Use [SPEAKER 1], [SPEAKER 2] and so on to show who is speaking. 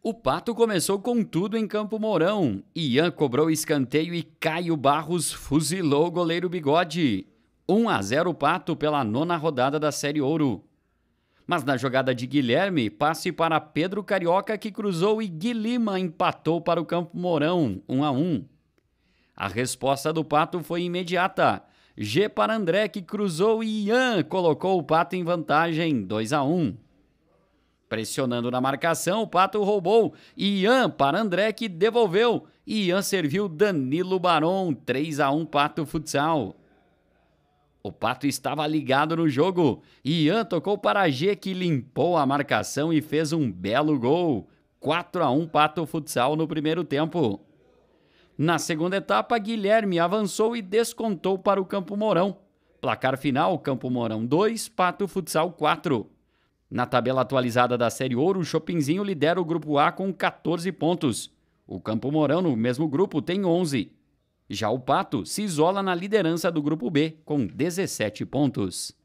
[SPEAKER 1] O Pato começou com tudo em Campo Mourão. Ian cobrou escanteio e Caio Barros fuzilou o goleiro Bigode. 1 a 0 Pato pela nona rodada da Série Ouro. Mas na jogada de Guilherme, passe para Pedro Carioca que cruzou e Guilima empatou para o Campo Mourão, 1 a 1. A resposta do Pato foi imediata. G para André que cruzou e Ian colocou o Pato em vantagem, 2 a 1. Pressionando na marcação, o Pato roubou. Ian para André que devolveu. Ian serviu Danilo Baron. 3 a 1 Pato Futsal. O Pato estava ligado no jogo. Ian tocou para G que limpou a marcação e fez um belo gol. 4 a 1 Pato Futsal no primeiro tempo. Na segunda etapa, Guilherme avançou e descontou para o Campo Mourão. Placar final: Campo Mourão 2, Pato Futsal 4. Na tabela atualizada da Série Ouro, o Chopinzinho lidera o grupo A com 14 pontos. O Campo Mourão, no mesmo grupo, tem 11. Já o Pato se isola na liderança do grupo B com 17 pontos.